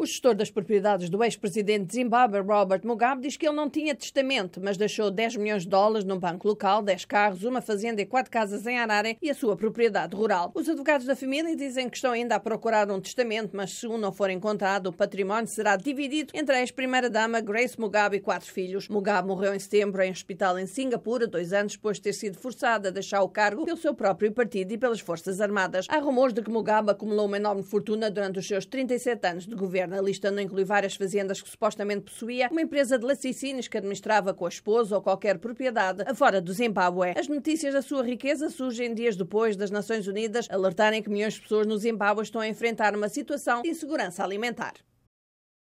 O gestor das propriedades do ex-presidente de Zimbábue, Robert Mugabe, diz que ele não tinha testamento, mas deixou 10 milhões de dólares num banco local, 10 carros, uma fazenda e quatro casas em Harare e a sua propriedade rural. Os advogados da família dizem que estão ainda a procurar um testamento, mas se um não for encontrado, o património será dividido entre a ex-primeira-dama Grace Mugabe e quatro filhos. Mugabe morreu em setembro em um hospital em Singapura, dois anos depois de ter sido forçada a deixar o cargo pelo seu próprio partido e pelas Forças Armadas. Há rumores de que Mugabe acumulou uma enorme fortuna durante os seus 37 anos de governo na A lista não inclui várias fazendas que supostamente possuía uma empresa de laticínios que administrava com a esposa ou qualquer propriedade fora do Zimbábue. As notícias da sua riqueza surgem dias depois das Nações Unidas alertarem que milhões de pessoas no Zimbábue estão a enfrentar uma situação de insegurança alimentar.